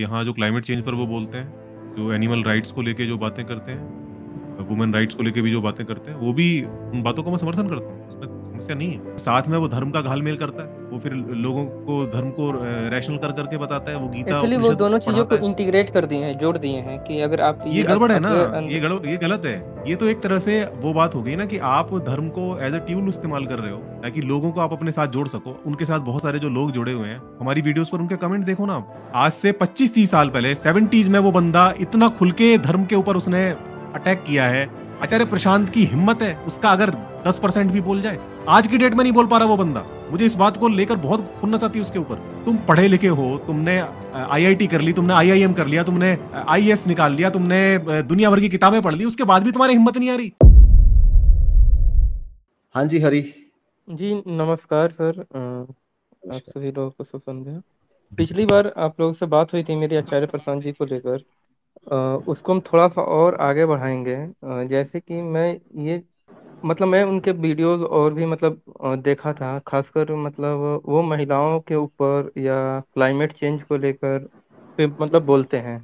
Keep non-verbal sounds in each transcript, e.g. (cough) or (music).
कि हाँ जो क्लाइमेट चेंज पर वो बोलते हैं जो एनिमल राइट्स को लेके जो बातें करते हैं वुमेन राइट्स को लेके भी जो बातें करते हैं वो भी उन बातों का मैं समर्थन करता हूँ समस्या नहीं है साथ में वो धर्म का घाल मेल करता है वो फिर लोगों को धर्म को रैशनल कर करके बताता है वो गीता वो दोनों चीजों को इंटीग्रेट कर दिए हैं जोड़ दिए हैं कि अगर आप ये, गड़बड़ है ना ये ये गलत है ये तो एक तरह से वो बात हो गई ना कि आप धर्म को एज अ ट्यूल इस्तेमाल कर रहे हो ताकि लोगों को आप अपने साथ जोड़ सको उनके साथ बहुत सारे जो लोग जुड़े हुए हैं हमारी वीडियोस पर उनके कमेंट देखो ना आज से 25-30 साल पहले 70s में वो बंदा इतना खुल के धर्म के ऊपर उसने अटैक किया है आचार्य प्रशांत की हिम्मत है उसका अगर दस परसेंट भी बोल जाए आज की डेट में नहीं बोल पा रहा वो बंदा मुझे इस बात को लेकर बहुत खुन्नस आती है उसके ऊपर तुम पढ़े लिखे हो तुमने आईआईटी कर ली तुमने आईआईएम कर लिया तुमने आईएएस e निकाल लिया तुमने दुनिया भर की किताबें पढ़ ली उसके बाद भी तुम्हारी हिम्मत नहीं आ रही हाँ जी हरी जी नमस्कार सर आप सभी लोगों को शुभ पिछली बार आप लोगों से बात हुई थी मेरी आचार्य प्रशांत जी को लेकर उसको हम थोड़ा सा और आगे बढ़ाएंगे जैसे कि मैं ये मतलब मैं उनके वीडियोस और भी मतलब देखा था खासकर मतलब वो महिलाओं के ऊपर या क्लाइमेट चेंज को लेकर मतलब बोलते हैं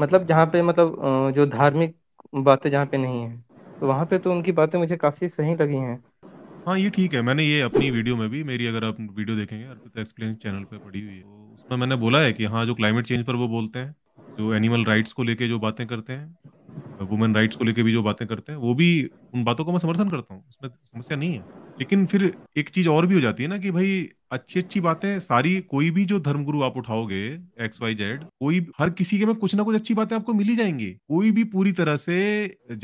मतलब जहाँ पे मतलब जो धार्मिक बातें जहाँ पे नहीं है तो वहाँ पे तो उनकी बातें मुझे काफ़ी सही लगी हैं। हाँ, ये ठीक है। मैंने ये अपनी वीडियो में भी मेरी अगर आप वीडियो देखेंगे अर्पिता एक्सप्लेन चैनल पर पड़ी हुई है, तो उसमें मैंने बोला है कि हाँ, जो क्लाइमेट चेंज पर वो बोलते हैं जो एनिमल राइट्स को लेके जो बातें करते हैं वुमेन राइट्स को लेके भी जो बातें करते हैं वो भी उन बातों को मैं समर्थन करता हूँ इसमें समस्या नहीं है लेकिन फिर एक चीज और भी हो जाती है ना कि भाई अच्छी अच्छी बातें सारी कोई भी जो धर्मगुरु आप उठाओगे एक्स वाई जेड कोई हर किसी के में कुछ ना कुछ अच्छी बातें आपको मिली जाएंगी कोई भी पूरी तरह से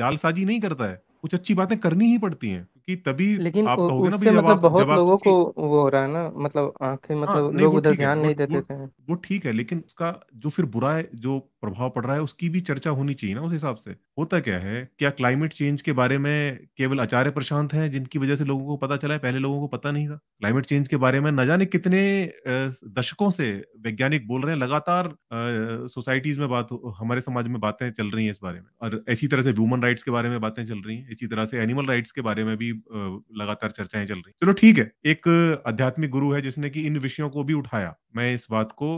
जालसाजी नहीं करता है कुछ अच्छी बातें करनी ही पड़ती हैं कि तभी लेकिन आप कहोगे ना उससे भाई जब मतलब आप बहुत जब आप लोगों को वो हो रहा है ना मतलब आंखें हाँ मतलब नहीं लोग वो उधर ठीक है ध्यान वो नहीं देते थे वो ठीक है लेकिन उसका जो फिर बुरा है जो प्रभाव पड़ रहा है उसकी भी चर्चा होनी चाहिए ना उस हिसाब से होता क्या है क्या क्लाइमेट चेंज के बारे में केवल आचार्य प्रशांत हैं जिनकी वजह से लोगों को पता चला है पहले लोगों को पता नहीं था क्लाइमेट चेंज के बारे में न जाने कितने दशकों से वैज्ञानिक बोल रहे हैं लगातार सोसाइटीज में बात हो- हमारे समाज में बातें चल रही हैं इस बारे में और इसी तरह से ह्यूमन राइट्स के बारे में बातें चल रही हैं इसी तरह से एनिमल राइट्स के बारे में भी लगातार चर्चाएं चल रही चलो ठीक है एक आध्यात्मिक गुरु है जिसने कि इन विषयों को भी उठाया मैं इस बात को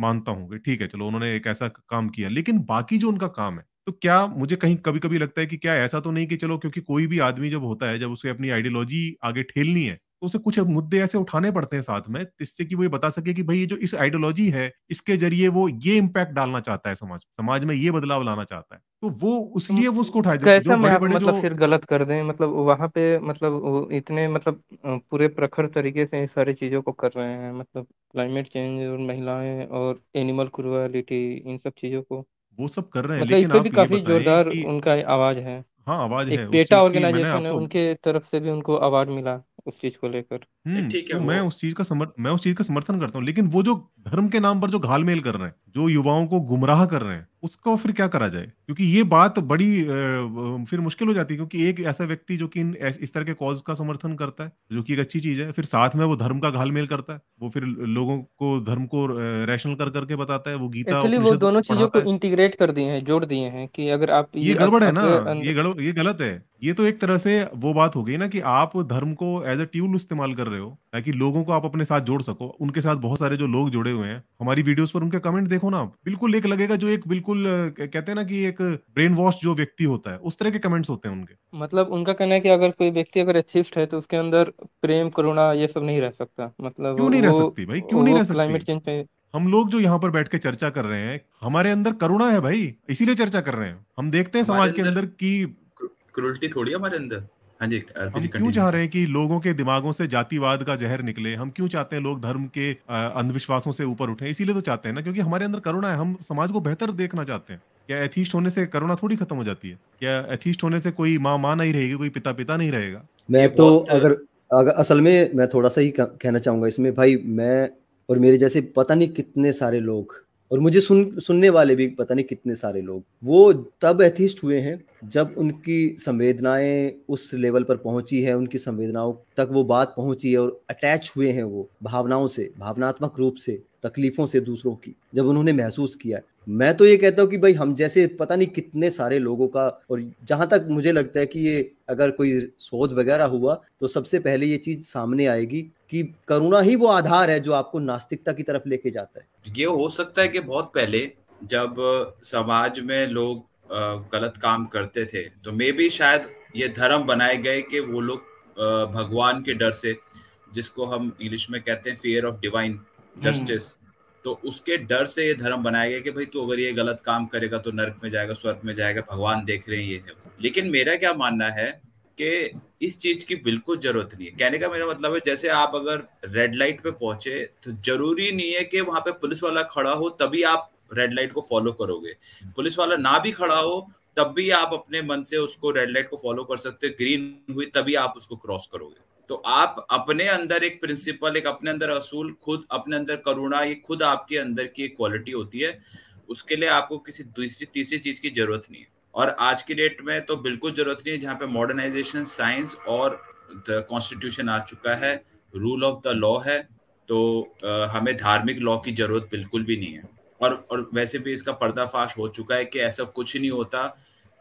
मानता हूँ ठीक है चलो उन्होंने एक ऐसा काम किया लेकिन बाकी जो उनका काम है तो क्या मुझे कहीं कभी कभी लगता है कि क्या ऐसा तो नहीं कि चलो क्योंकि कोई भी आदमी जब होता है जब उसे अपनी आइडियोलॉजी आगे ठेलनी है तो उसे कुछ मुद्दे ऐसे उठाने पड़ते हैं साथ में जिससे कि वो ये बता सके कि भाई ये जो इस आइडियोलॉजी है इसके जरिए वो ये इम्पैक्ट डालना चाहता है समाज समाज में ये बदलाव लाना चाहता है तो वो उसलिए वो उसको उठाए कैसा तो बड़े बड़े मतलब जो... फिर गलत कर दें मतलब वहां पे मतलब इतने मतलब पूरे प्रखर तरीके से सारी चीजों को कर रहे हैं मतलब क्लाइमेट चेंज और महिलाएं और एनिमल क्रुअलिटी इन सब चीजों को वो सब कर रहे हैं मतलब लेकिन भी काफी जोरदार उनका आवाज है हाँ आवाज है डेटा ऑर्गेनाइजेशन है उनके तरफ से भी उनको अवार्ड मिला उस चीज को लेकर हम्म, ठीक है तो मैं उस चीज का समर्थ मैं उस चीज का समर्थन करता हूँ लेकिन वो जो धर्म के नाम पर जो घालमेल कर रहे हैं जो युवाओं को गुमराह कर रहे हैं उसको फिर क्या करा जाए क्योंकि ये बात बड़ी फिर मुश्किल हो जाती है क्योंकि एक ऐसा व्यक्ति जो कि इन इस तरह के कॉज का समर्थन करता है जो कि एक अच्छी चीज है फिर साथ में वो धर्म का घालमेल करता है वो फिर लोगों को धर्म को रैशनल कर करके बताता है वो गीता वो दोनों चीजों को इंटीग्रेट कर दिए हैं जोड़ दिए हैं कि अगर आप ये गड़बड़ है ना ये ये गलत है ये तो एक तरह से वो बात हो गई ना कि आप धर्म को एज अ ट्यूल इस्तेमाल कर रहे हो ताकि लोगों को आप अपने साथ जोड़ सको उनके साथ बहुत सारे जो लोग जुड़े हुए हैं हमारी वीडियोस पर उनके कमेंट देखो ना बिल्कुल एक लगेगा जो एक बिल्कुल कहते हैं ना कि एक ब्रेन वॉश जो व्यक्ति होता है उस तरह के कमेंट्स होते हैं उनके मतलब उनका कहना है कि अगर कोई व्यक्ति अगर एथिस्ट है तो उसके अंदर प्रेम करुणा ये सब नहीं रह सकता मतलब क्यों नहीं रह सकती भाई क्यों नहीं रह सकती क्लाइमेट चेंज पे हम लोग जो यहाँ पर बैठ के चर्चा कर रहे हैं हमारे अंदर करुणा है भाई इसीलिए चर्चा कर रहे हैं हम देखते हैं समाज के अंदर की क्रूरटी थोड़ी हमारे अंदर हाँ जी हम क्यों चाह रहे हैं कि लोगों के दिमागों से जातिवाद का जहर निकले हम क्यों चाहते हैं लोग धर्म के अंधविश्वासों से ऊपर उठे इसीलिए तो चाहते हैं ना क्योंकि हमारे अंदर करुणा है हम समाज को बेहतर देखना चाहते हैं क्या एथिस्ट होने से करुणा थोड़ी खत्म हो जाती है क्या एथिस्ट होने से कोई माँ माँ नहीं रहेगी कोई पिता पिता नहीं रहेगा मैं तो अगर अगर असल में मैं थोड़ा सा ही कहना चाहूंगा इसमें भाई मैं और मेरे जैसे पता नहीं कितने सारे लोग और मुझे सुन सुनने वाले भी पता नहीं कितने सारे लोग वो तब एथिस्ट हुए हैं जब उनकी संवेदनाएं उस लेवल पर पहुंची है उनकी संवेदनाओं तक वो बात पहुंची है और अटैच हुए हैं वो भावनाओं से भावनात्मक रूप से तकलीफों से दूसरों की जब उन्होंने महसूस किया मैं तो ये कहता हूँ कि भाई हम जैसे पता नहीं कितने सारे लोगों का और जहाँ तक मुझे लगता है कि ये अगर कोई शोध वगैरह हुआ तो सबसे पहले ये चीज सामने आएगी कि करुणा ही वो आधार है जो आपको नास्तिकता की तरफ लेके जाता है ये हो सकता है कि बहुत पहले जब समाज में लोग गलत काम करते थे तो मे भी शायद ये धर्म बनाए गए कि वो लोग भगवान के डर से जिसको हम इंग्लिश में कहते हैं फियर ऑफ डिवाइन जस्टिस तो उसके डर से ये धर्म बनाया गया कि भाई तू अगर ये गलत काम करेगा तो नर्क में जाएगा स्वर्ग में जाएगा भगवान देख रहे हैं ये है लेकिन मेरा क्या मानना है कि इस चीज की बिल्कुल जरूरत नहीं है कहने का मेरा मतलब है जैसे आप अगर रेड लाइट पे पहुंचे तो जरूरी नहीं है कि वहां पे पुलिस वाला खड़ा हो तभी आप रेड लाइट को फॉलो करोगे पुलिस वाला ना भी खड़ा हो तब भी आप अपने मन से उसको रेड लाइट को फॉलो कर सकते हो ग्रीन हुई तभी आप उसको क्रॉस करोगे तो आप अपने अंदर एक प्रिंसिपल एक अपने अंदर असूल खुद अपने अंदर करुणा ये खुद आपके अंदर की एक क्वालिटी होती है उसके लिए आपको किसी दूसरी तीसरी चीज की जरूरत नहीं है और आज की डेट में तो बिल्कुल जरूरत नहीं है जहाँ पे मॉडर्नाइजेशन साइंस और कॉन्स्टिट्यूशन आ चुका है रूल ऑफ द लॉ है तो हमें धार्मिक लॉ की जरूरत बिल्कुल भी नहीं है और और वैसे भी इसका पर्दाफाश हो चुका है कि ऐसा कुछ नहीं होता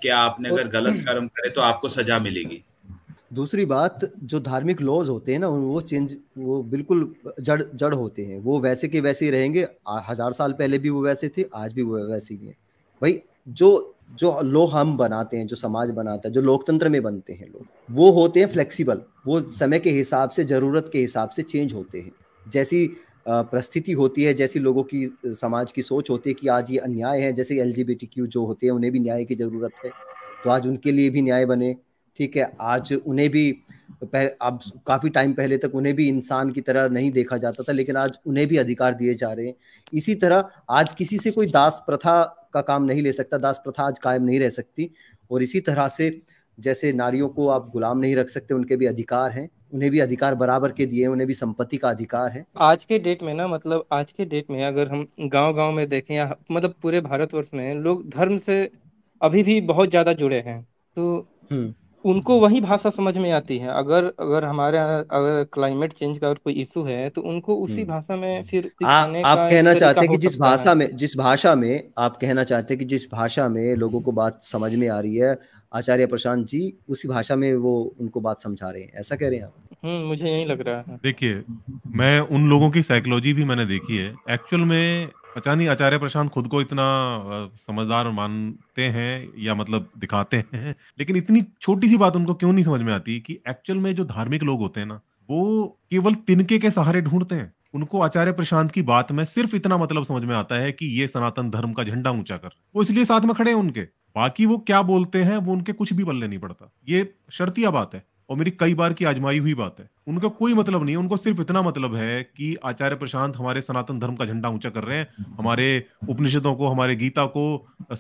कि आपने अगर गलत कर्म करे तो आपको सजा मिलेगी दूसरी बात जो धार्मिक लॉज होते हैं ना वो चेंज वो बिल्कुल जड़ जड़ होते हैं वो वैसे के वैसे ही रहेंगे हजार साल पहले भी वो वैसे थे आज भी वो वैसे ही हैं भाई जो जो लो हम बनाते हैं जो समाज बनाता है जो लोकतंत्र में बनते हैं लोग वो होते हैं फ्लेक्सिबल वो समय के हिसाब से जरूरत के हिसाब से चेंज होते हैं जैसी परिस्थिति होती है जैसी लोगों की समाज की सोच होती है कि आज ये अन्याय है जैसे एल जो होते हैं उन्हें भी न्याय की ज़रूरत है तो आज उनके लिए भी न्याय बने ठीक है आज उन्हें भी अब काफ़ी टाइम पहले तक उन्हें भी इंसान की तरह नहीं देखा जाता था लेकिन आज उन्हें भी अधिकार दिए जा रहे हैं इसी तरह आज किसी से कोई दास प्रथा का काम नहीं ले सकता दास प्रथा आज कायम नहीं रह सकती और इसी तरह से जैसे नारियों को आप गुलाम नहीं रख सकते उनके भी अधिकार हैं उन्हें भी अधिकार बराबर के दिए उन्हें भी संपत्ति का अधिकार है आज के डेट में ना मतलब आज के डेट में अगर हम गांव गांव में देखें या मतलब पूरे भारतवर्ष में लोग धर्म से अभी भी बहुत ज्यादा जुड़े हैं तो हम्म। उनको वही भाषा समझ में आती है अगर अगर हमारे यहाँ अगर क्लाइमेट चेंज का अगर कोई इशू है तो उनको उसी हम्म। भाषा में हम्म। फिर आ, आप कहना चाहते हैं कि जिस भाषा में जिस भाषा में आप कहना चाहते हैं कि जिस भाषा में लोगों को बात समझ में आ रही है आचार्य प्रशांत जी उसी भाषा में वो उनको बात समझा रहे हैं ऐसा कह रहे हैं आप हम्म, मुझे यही लग रहा है देखिए मैं उन लोगों की साइकोलॉजी भी मैंने देखी है एक्चुअल में पता नहीं आचार्य प्रशांत खुद को इतना समझदार मानते हैं या मतलब दिखाते हैं लेकिन इतनी छोटी सी बात उनको क्यों नहीं समझ में आती कि एक्चुअल में जो धार्मिक लोग होते हैं ना वो केवल तिनके के सहारे ढूंढते हैं उनको आचार्य प्रशांत की बात में सिर्फ इतना मतलब समझ में आता है कि ये सनातन धर्म का झंडा ऊंचा कर वो इसलिए साथ में खड़े हैं उनके बाकी वो क्या बोलते हैं वो उनके कुछ भी बल्ले नहीं पड़ता ये शर्तिया बात है और मेरी कई बार की आजमाई हुई बात है उनका कोई मतलब नहीं है उनको सिर्फ इतना मतलब है कि आचार्य प्रशांत हमारे सनातन धर्म का झंडा ऊंचा कर रहे हैं हमारे उपनिषदों को हमारे गीता को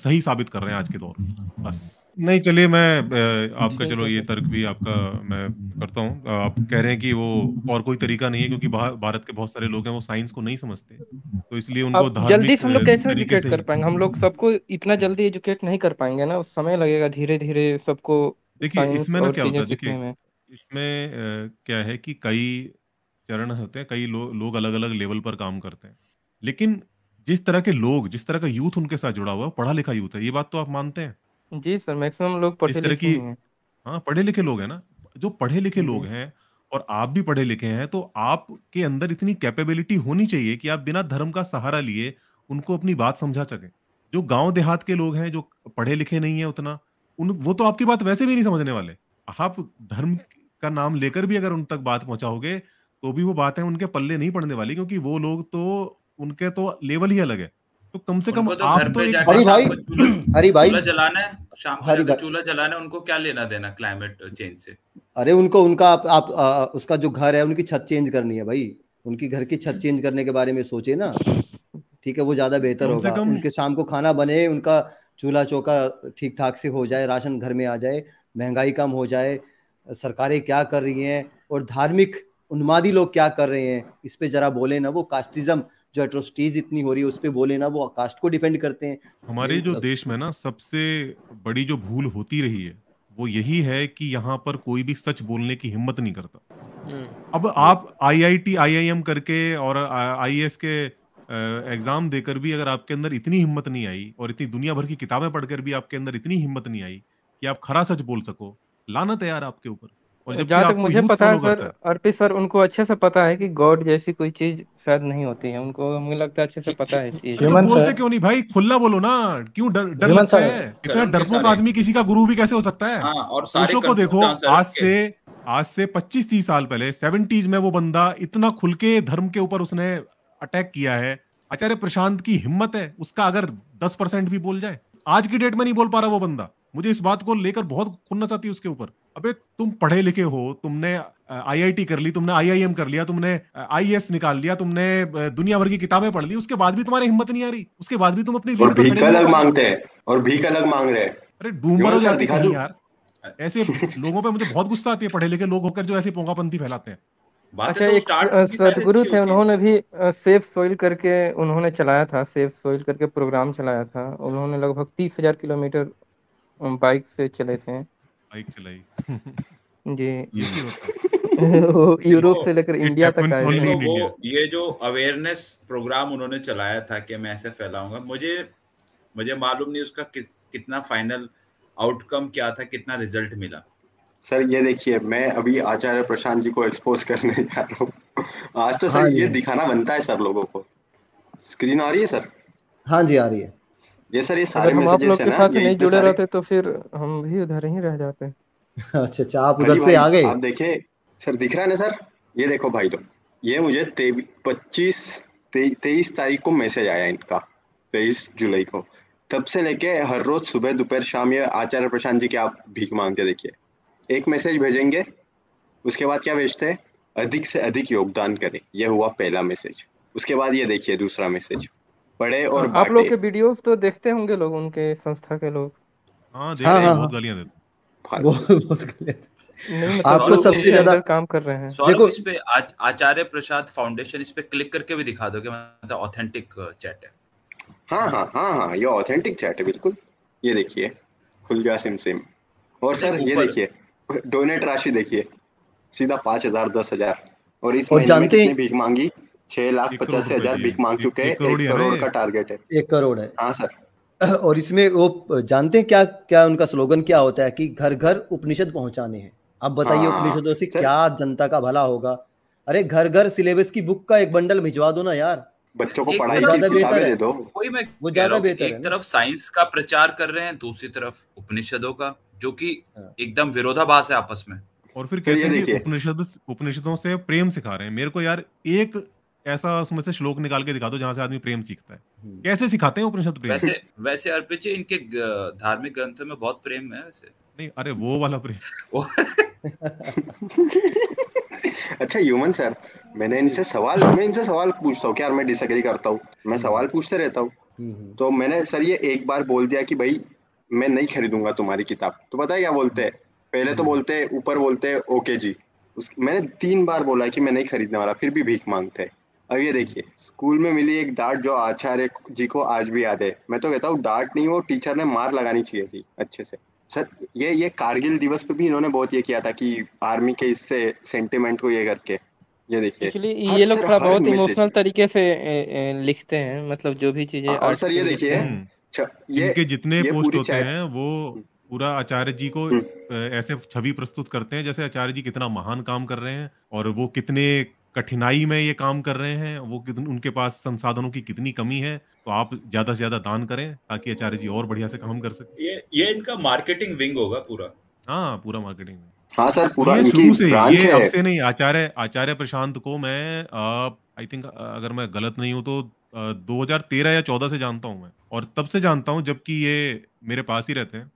सही साबित कर रहे हैं आज के दौर में बस नहीं चलिए मैं आपका चलो ये तर्क भी आपका मैं करता हूँ आप कह रहे हैं कि वो और कोई तरीका नहीं है क्योंकि भारत के बहुत सारे लोग हैं वो साइंस को नहीं समझते तो इसलिए उनको जल्दी हम लोग कैसे एजुकेट कर पाएंगे हम लोग सबको इतना जल्दी एजुकेट नहीं कर पाएंगे ना समय लगेगा धीरे धीरे सबको देखिए इसमें ना क्या होता है देखिए इसमें क्या है कि कई चरण होते हैं कई लो, लोग अलग अलग लेवल पर काम करते हैं लेकिन जिस तरह के लोग जिस तरह का यूथ उनके साथ जुड़ा हुआ है पढ़ा लिखा यूथ है ये बात तो आप मानते हैं जी सर मैक्सिमम लोग इस पढ़े तरह लिखे की हाँ पढ़े लिखे लोग हैं ना जो पढ़े लिखे लोग हैं और आप भी पढ़े लिखे हैं तो आपके अंदर इतनी कैपेबिलिटी होनी चाहिए कि आप बिना धर्म का सहारा लिए उनको अपनी बात समझा सकें जो गांव देहात के लोग हैं जो पढ़े लिखे नहीं है उतना उन वो तो आपकी बात वैसे भी नहीं समझने वाले आप धर्म का नाम लेकर भी अगर उन तक बात पहुंचाओगे तो भी वो बातें उनके पल्ले नहीं पड़ने वाली क्योंकि वो लोग तो उनके तो लेवल ही अलग है तो कम से कम तो आप तो एक हरी भाई हरी (clears throat) भाई चूल्हा जलाना है शाम को चूल्हा जलाना है उनको क्या लेना देना क्लाइमेट चेंज से अरे उनको उनका आप, आप आ, उसका जो घर है उनकी छत चेंज करनी है भाई उनकी घर की छत चेंज करने के बारे में सोचे ना ठीक है वो ज्यादा बेहतर होगा उनके शाम को खाना बने उनका चूल्हा चौका ठीक ठाक से हो जाए राशन घर में आ जाए महंगाई कम हो जाए सरकारें क्या कर रही हैं और धार्मिक उन्मादी लोग क्या कर रहे हैं इस पर जरा बोले ना वो कास्टिज्म जो एट्रोसिटीज इतनी हो रही है उस पर बोले ना वो कास्ट को डिपेंड करते हैं हमारे जो देश में ना सबसे बड़ी जो भूल होती रही है वो यही है कि यहाँ पर कोई भी सच बोलने की हिम्मत नहीं करता हम्म। अब आप आईआईटी आईआईएम करके और आईएएस के एग्जाम देकर भी अगर आपके अंदर इतनी हिम्मत नहीं आई और इतनी दुनिया भर की किताबें पढ़कर भी आपके अंदर इतनी हिम्मत नहीं आई कि आप खरा सच बोल सको लानत है यार आपके ऊपर और जब तक मुझे पता है सर अर्पित सर उनको अच्छे से पता है कि गॉड जैसी कोई चीज शायद नहीं होती है उनको हमें लगता है अच्छे से पता है चीज तो ह्यूमन बोलते क्यों नहीं भाई खुला बोलो ना क्यों डर लगता है इतना डरपोक आदमी किसी का गुरु भी कैसे हो सकता है हाँ, को देखो आज से आज से 25 30 साल पहले 70s में वो बंदा इतना खुल के धर्म के ऊपर उसने अटैक किया है आचार्य प्रशांत की हिम्मत है उसका अगर दस परसेंट भी बोल जाए आज की डेट में नहीं बोल पा रहा वो बंदा मुझे इस बात को लेकर बहुत खुन्नस आती है उसके ऊपर अबे तुम पढ़े लिखे हो तुमने आईआईटी कर ली तुमने आईआईएम कर लिया तुमने आईएएस e निकाल लिया तुमने दुनिया भर की किताबें पढ़ ली उसके बाद भी तुम्हारी हिम्मत नहीं आ रही उसके बाद भी तुम अपनी और भीख अलग मांगते हैं और भीख अलग मांग रहे हैं अरे डूमर हो यार ऐसे लोगों पे मुझे बहुत गुस्सा आती है पढ़े लिखे लोग होकर जो ऐसी पोंगापंथी फैलाते हैं अच्छा तो एक सदगुरु थे उन्होंने भी सेफ सोइल करके उन्होंने चलाया था सेफ सोइल करके प्रोग्राम चलाया था उन्होंने लगभग तीस हजार किलोमीटर बाइक से चले थे बाइक चलाई जी (laughs) यूरोप से लेकर इंडिया तक आए वो ये जो अवेयरनेस प्रोग्राम उन्होंने चलाया था कि मैं ऐसे फैलाऊंगा मुझे मुझे मालूम नहीं उसका कितना फाइनल आउटकम क्या था कितना रिजल्ट मिला सर ये देखिए मैं अभी आचार्य प्रशांत जी को एक्सपोज करने (laughs) जा रहा हूँ आज तो सर हाँ ये दिखाना बनता है सर लोगों को स्क्रीन आ रही है सर हाँ जी आ रही है ये सर ये सारे हम आप लोग के साथ नहीं जुड़े रहते तो फिर हम भी उधर ही रह जाते (laughs) अच्छा अच्छा आप हाँ उधर से आ गए आप देखिए सर दिख रहा है ना सर ये देखो भाई लोग ये मुझे पच्चीस तेईस तारीख को मैसेज आया इनका तेईस जुलाई को तब से लेके हर रोज सुबह दोपहर शाम ये आचार्य प्रशांत जी के आप भीख मांगते देखिए एक मैसेज भेजेंगे उसके बाद क्या भेजते हैं अधिक से अधिक योगदान करें यह हुआ पहला मैसेज उसके बाद ये देखिए दूसरा मैसेज पढ़े और आप लोग के वीडियोस तो देखते होंगे लोग उनके संस्था के लोग हाँ हाँ, हाँ, बहुत हाँ। गालियां देते बहुत बहुत मतलब आपको सबसे ज्यादा काम कर रहे हैं देखो इस पे आचार्य प्रसाद फाउंडेशन इस पे क्लिक करके भी दिखा दो मतलब ऑथेंटिक चैट uh, है हाँ हाँ हाँ हाँ ये ऑथेंटिक चैट है बिल्कुल ये देखिए खुल गया सिम सिम और सर ये देखिए डोनेट राशि देखिए सीधा पांच हजार दस हजार और इस और जानते हैं भीख मांगी छह लाख पचास हजार भीख मांग चुके हैं एक करोड़, एक करोड़ का टारगेट है एक करोड़ है हाँ सर (clears throat) और इसमें वो जानते हैं क्या क्या उनका स्लोगन क्या होता है कि घर घर उपनिषद पहुंचाने हैं आप बताइए हाँ, उपनिषदों से क्या जनता का भला होगा अरे घर घर सिलेबस की बुक का एक बंडल भिजवा दो ना यार बच्चों को पढ़ाई ज्यादा बेहतर है दो वही मैं वो ज्यादा बेहतर है तरफ साइंस का प्रचार कर रहे हैं दूसरी तरफ उपनिषदों का जो कि हाँ। एकदम विरोधाभास है आपस में और फिर कहते हैं उपनिषद उपनिषदों से प्रेम सिखा रहे हैं मेरे को यार एक ऐसा उसमें से श्लोक निकाल के दिखा दो जहां से आदमी प्रेम सीखता है हम्म। कैसे सिखाते हैं उपनिषद प्रेम वैसे वैसे अर्पित जी इनके धार्मिक ग्रंथों में बहुत प्रेम है वैसे नहीं अरे वो वाला प्रेम (laughs) (laughs) अच्छा ह्यूमन सर मैंने इनसे सवाल मैं इनसे सवाल पूछता हूँ क्या मैं डिसएग्री करता हूँ मैं हम्म। सवाल पूछते रहता हूँ हम्म, तो मैंने सर ये एक बार बोल दिया कि भाई मैं नहीं खरीदूंगा तुम्हारी किताब तो पता है क्या बोलते हैं पहले तो बोलते हैं ऊपर बोलते हैं ओके जी उस मैंने तीन बार बोला कि मैं नहीं खरीदने वाला फिर भी भीख मांगते हैं अब ये देखिए स्कूल में मिली एक डांट जो आचार्य जी को आज भी याद है मैं तो कहता हूँ डांट नहीं वो टीचर ने मार लगानी चाहिए थी अच्छे से सर ये ये कारगिल दिवस पे भी इन्होंने बहुत ये किया था कि आर्मी के इससे सेंटिमेंट को ये करके ये देखिए ये लोग थोड़ा बहुत इमोशनल तरीके से लिखते हैं मतलब जो भी चीजें और सर ये देखिए अच्छा, ये इनके जितने ये पोस्ट होते हैं वो हम्म। पूरा आचार्य जी को हम्म। ऐसे छवि प्रस्तुत करते हैं जैसे आचार्य जी कितना महान काम कर रहे हैं और वो कितने कठिनाई में ये काम कर रहे हैं वो कितने उनके पास संसाधनों की कितनी कमी है तो आप ज्यादा से ज्यादा दान करें ताकि आचार्य जी और बढ़िया से काम कर सके ये ये इनका मार्केटिंग विंग होगा पूरा हाँ पूरा मार्केटिंग विंग हाँ सर पूरा ये शुरू से ये अब से नहीं आचार्य आचार्य प्रशांत को मैं आई थिंक अगर मैं गलत नहीं हूँ तो 2013 या 14 से जानता हूँ मैं और तब से जानता हूँ जबकि ये मेरे पास ही रहते हैं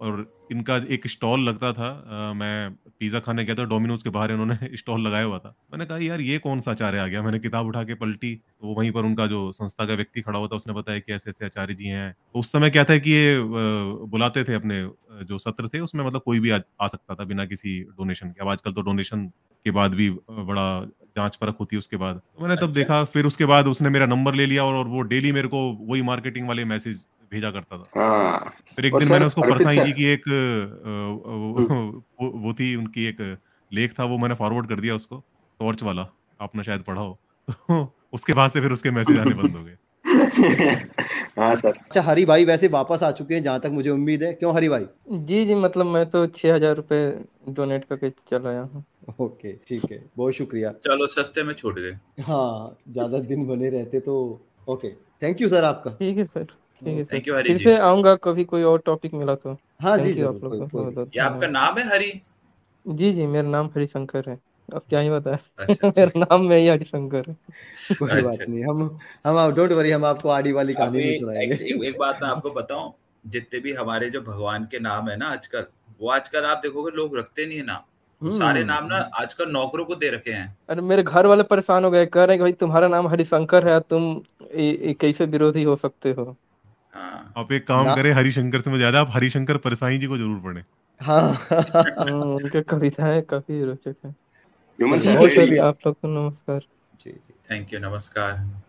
और इनका एक स्टॉल लगता था आ, मैं पिज़्ज़ा खाने गया था डोमिनोज के बाहर इन्होंने (laughs) स्टॉल लगाया हुआ था मैंने कहा यार ये कौन सा आचार्य आ गया मैंने किताब उठा के पलटी तो वहीं पर उनका जो संस्था का व्यक्ति खड़ा हुआ था उसने बताया कि ऐसे ऐसे आचार्य जी हैं तो उस समय क्या था कि ये बुलाते थे अपने जो सत्र थे उसमें मतलब कोई भी आ, आ सकता था बिना किसी डोनेशन के अब आजकल तो डोनेशन के बाद भी बड़ा जांच परख होती है उसके बाद तो मैंने तब अच्छा। देखा फिर उसके बाद उसने मेरा नंबर ले लिया और वो डेली मेरे को वही मार्केटिंग वाले मैसेज भेजा करता था हाँ। फिर एक दिन मैंने उसको परसाई जी की एक वो, थी उनकी एक लेख था वो मैंने फॉरवर्ड कर दिया उसको टॉर्च वाला आपने शायद पढ़ा हो तो उसके बाद से फिर उसके मैसेज आने बंद हो गए (laughs) हाँ सर अच्छा हरी भाई वैसे वापस आ चुके हैं जहाँ तक मुझे उम्मीद है क्यों हरी भाई जी जी मतलब मैं तो छह हजार रूपए डोनेट करके चला आया हूँ ओके ठीक है बहुत शुक्रिया चलो सस्ते में छोड़ दे हाँ ज्यादा दिन बने रहते तो ओके थैंक यू सर आपका ठीक है सर थैंक यू हरी फिर से आऊंगा कभी कोई और टॉपिक मिला तो हाँ जी आप लोग ये आपका नाम है हरी जी जी मेरा नाम हरी शंकर है अब क्या ही बताए अच्छा, (laughs) अच्छा, मेरा अच्छा। नाम में ही हरिशंकर है कोई बात नहीं हम हम आप डोंट वरी हम आपको आड़ी वाली कहानी नहीं सुनाएंगे एक बात मैं आपको बताऊं जितने भी हमारे जो भगवान के नाम है ना आजकल वो आजकल आप देखोगे लोग रखते नहीं है नाम Hmm. सारे नाम ना आजकल नौकरों को दे रखे हैं अरे मेरे घर वाले परेशान हो गए कह रहे हैं भाई तुम्हारा नाम हरिशंकर है तुम ए, ए, कैसे विरोधी हो सकते हो हाँ। आप एक काम करें हरिशंकर से मैं ज्यादा आप हरिशंकर परसाई जी को जरूर पढ़े हाँ, हाँ उनकी कविताएं काफी रोचक है आप लोग को नमस्कार जी जी थैंक यू नमस्कार